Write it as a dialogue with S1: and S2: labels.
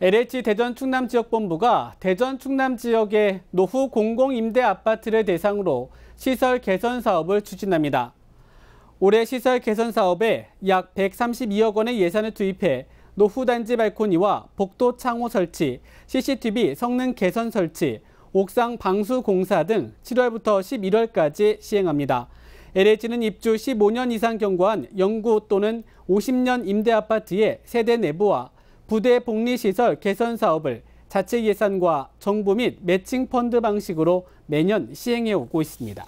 S1: LH 대전 충남 지역본부가 대전 충남 지역의 노후 공공임대 아파트를 대상으로 시설 개선 사업을 추진합니다. 올해 시설 개선 사업에 약 132억 원의 예산을 투입해 노후 단지 발코니와 복도 창호 설치, CCTV 성능 개선 설치, 옥상 방수 공사 등 7월부터 11월까지 시행합니다. LH는 입주 15년 이상 경과한 영구 또는 50년 임대 아파트의 세대 내부와 부대 복리시설 개선 사업을 자체 예산과 정부 및 매칭 펀드 방식으로 매년 시행해 오고 있습니다.